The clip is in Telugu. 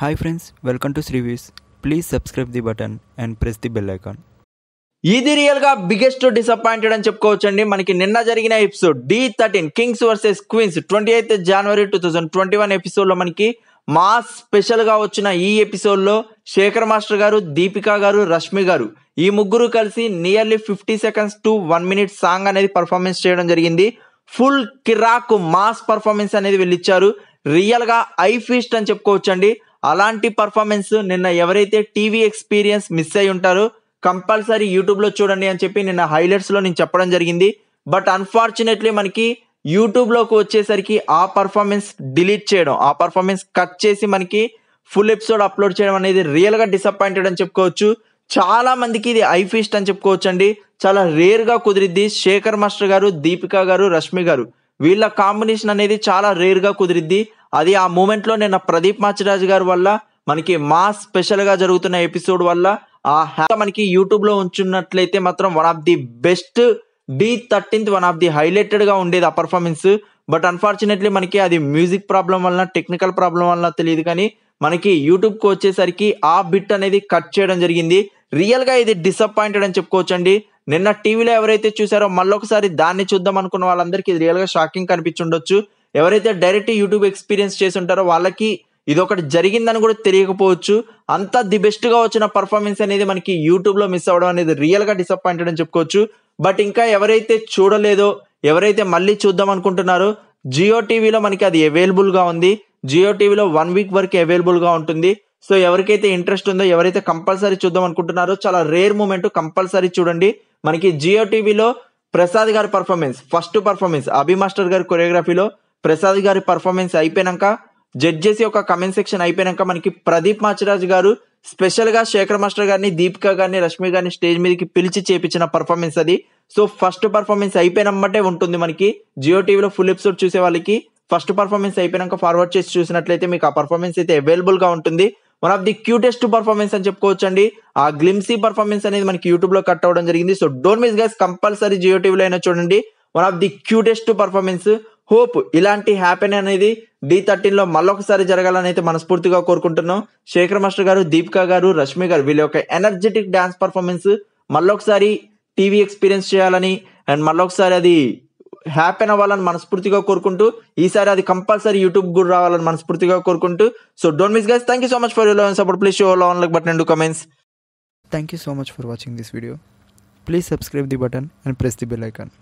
hi friends welcome to views please subscribe the button and press the bell icon ఇది రియల్గా బిగ్గెస్ట్ డిసప్పాయింటెడ్ అని చెప్పుకోవచ్చండి మనకి నిన్న జరిగిన episode D thirteen kings versus queens twenty eighth January two thousand twenty one ఎపిసోడ్లో మనకి మా స్పెషల్గా వచ్చిన ఈ ఎపిసోడ్లో శేఖర్ మాస్టర్ గారు దీపికా గారు రష్మి గారు ఈ ముగ్గురు కలిసి nearly fifty seconds to one minute song అనేది పర్ఫార్మెన్స్ చేయడం జరిగింది ఫుల్ కిరాక్ మాస్ పర్ఫార్మెన్స్ అనేది వెళ్ళిచ్చారు రియల్గా ఐ ఫీస్ట్ అని చెప్పుకోవచ్చండి అలాంటి పర్ఫార్మెన్స్ నిన్న ఎవరైతే టీవీ ఎక్స్పీరియన్స్ మిస్ అయి ఉంటారో కంపల్సరీ యూట్యూబ్లో చూడండి అని చెప్పి నిన్న హైలైట్స్లో నేను చెప్పడం జరిగింది బట్ అన్ఫార్చునేట్లీ మనకి యూట్యూబ్లోకి వచ్చేసరికి ఆ పర్ఫార్మెన్స్ డిలీట్ చేయడం ఆ పర్ఫార్మెన్స్ కట్ చేసి మనకి ఫుల్ ఎపిసోడ్ అప్లోడ్ చేయడం అనేది రియల్గా డిసప్పాయింటెడ్ అని చెప్పుకోవచ్చు చాలా మందికి ఇది ఐ అని చెప్పుకోవచ్చు అండి చాలా రేర్గా కుదిరిద్ది శేఖర్ మాస్టర్ గారు దీపికా గారు రష్మి గారు వీళ్ళ కాంబినేషన్ అనేది చాలా రేర్గా కుదిరిద్ది అది ఆ మూమెంట్లో నేను ప్రదీప్ మాచిరాజు గారి వల్ల మనకి మా స్పెషల్గా జరుగుతున్న ఎపిసోడ్ వల్ల ఆ హ్యాప్ మనకి యూట్యూబ్లో ఉంచున్నట్లయితే మాత్రం one of the best D thirteenth one of the హైలైటెడ్గా ఉండేది ఆ పర్ఫార్మెన్స్ బట్ అన్ఫార్చునేట్లీ మనకి అది మ్యూజిక్ ప్రాబ్లం వలన టెక్నికల్ ప్రాబ్లం వలన తెలియదు కానీ మనకి యూట్యూబ్కి వచ్చేసరికి ఆ బిట్ అనేది కట్ చేయడం జరిగింది రియల్గా ఇది డిసప్పాయింటెడ్ అని చెప్పుకోవచ్చండి నిన్న టీవీలో ఎవరైతే చూసారో మళ్ళొకసారి దాన్ని చూద్దాం అనుకున్న వాళ్ళందరికీ ఇది రియల్గా షాకింగ్ కనిపించుండొచ్చు ఎవరైతే డైరెక్ట్ యూట్యూబ్ ఎక్స్పీరియన్స్ చేసి ఉంటారో వాళ్ళకి ఇది ఒకటి జరిగిందని కూడా తెలియకపోవచ్చు అంత ది బెస్ట్గా వచ్చిన పర్ఫార్మెన్స్ అనేది మనకి యూట్యూబ్లో మిస్ అవ్వడం అనేది రియల్గా డిసప్పాయింటెడ్ అని చెప్పుకోవచ్చు బట్ ఇంకా ఎవరైతే చూడలేదో ఎవరైతే మళ్ళీ చూద్దాం అనుకుంటున్నారో జియో టీవీలో మనకి అది అవైలబుల్గా ఉంది జియో టీవీలో వన్ వీక్ వరకు అవైలబుల్గా ఉంటుంది సో ఎవరికైతే ఇంట్రెస్ట్ ఉందో ఎవరైతే కంపల్సరీ చూద్దాం అనుకుంటున్నారో చాలా రేర్ మూమెంట్ కంపల్సరీ చూడండి మనకి జియో టీవీలో ప్రసాద్ గారి పర్ఫార్మెన్స్ ఫస్ట్ పర్ఫార్మెన్స్ అభిమాస్టర్ గారి కొరియోగ్రఫీలో ప్రసాద్ గారి పర్ఫార్మెన్స్ అయిపోయాక జడ్జెస్ యొక్క కమెంట్ సెక్షన్ అయిపోయాక మనకి ప్రదీప్ మాచిరాజ్ గారు స్పెషల్గా శేఖర్ మాస్టర్ గారిని దీపిక గారిని రష్మి గారిని స్టేజ్ మీదకి పిలిచి చేపించిన పర్ఫార్మెన్స్ అది సో ఫస్ట్ పర్ఫార్మెన్స్ అయిపోయినమ్మటే ఉంటుంది మనకి జియో టీవీలో ఫుల్ ఎపిసోడ్ చూసే వాళ్ళకి ఫస్ట్ పర్ఫార్మెన్స్ అయిపోయాక ఫార్వర్డ్ చేసి చూసినట్లయితే మీకు ఆ పర్ఫార్మెన్స్ అయితే అవైలబుల్గా ఉంటుంది one of the cutest performance అని చెప్పుకోవచ్చు అండి ఆ గ్లిమ్సీ పర్ఫార్మెన్స్ అనేది మనకి యూట్యూబ్లో కట్ అవ్వడం జరిగింది so don't miss guys compulsory Jio టీవీలో అయినా చూడండి one of the cutest performance hope ఇలాంటి హ్యాపీ అనేది డి థర్టీన్లో మళ్ళొకసారి జరగాలని అయితే మనస్ఫూర్తిగా కోరుకుంటున్నాం శేఖర్ మాస్టర్ గారు దీపికా గారు రష్మి గారు వీళ్ళ యొక్క ఎనర్జెటిక్ డాన్స్ పర్ఫార్మెన్స్ మళ్ళొకసారి టీవీ ఎక్స్పీరియన్స్ చేయాలని అండ్ మళ్ళొకసారి అది హ్యాపీ అవ్వాలని మనస్ఫూర్తిగా కోరుకుంటూ ఈసారి అది కంపల్సరీ యూట్యూబ్ కూడా రావాలని మనస్ఫూర్తిగా కోరుకుంటూ so don't miss guys thank you so much for you support please show లో like button and comments thank you so much for watching this video please subscribe the button and press the bell icon